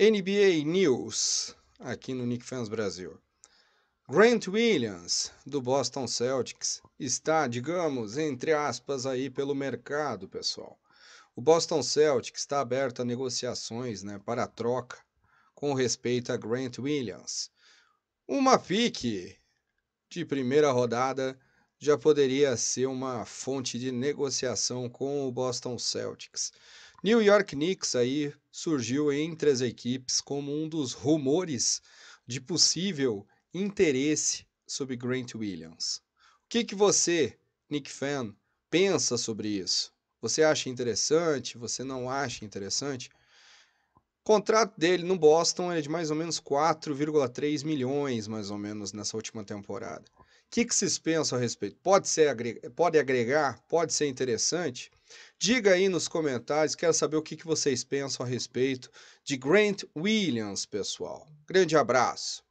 NBA News, aqui no Nick Fans Brasil. Grant Williams, do Boston Celtics, está, digamos, entre aspas aí pelo mercado, pessoal. O Boston Celtics está aberto a negociações né, para troca com respeito a Grant Williams. Uma pique de primeira rodada já poderia ser uma fonte de negociação com o Boston Celtics. New York Knicks aí surgiu entre as equipes como um dos rumores de possível interesse sobre Grant Williams. O que, que você, Nick fan, pensa sobre isso? Você acha interessante? Você não acha interessante? O contrato dele no Boston é de mais ou menos 4,3 milhões, mais ou menos, nessa última temporada. O que, que vocês pensam a respeito? Pode, ser agregar, pode agregar? Pode ser interessante? Diga aí nos comentários, quero saber o que, vocês pensam a respeito de Grant Williams, pessoal. Grande abraço!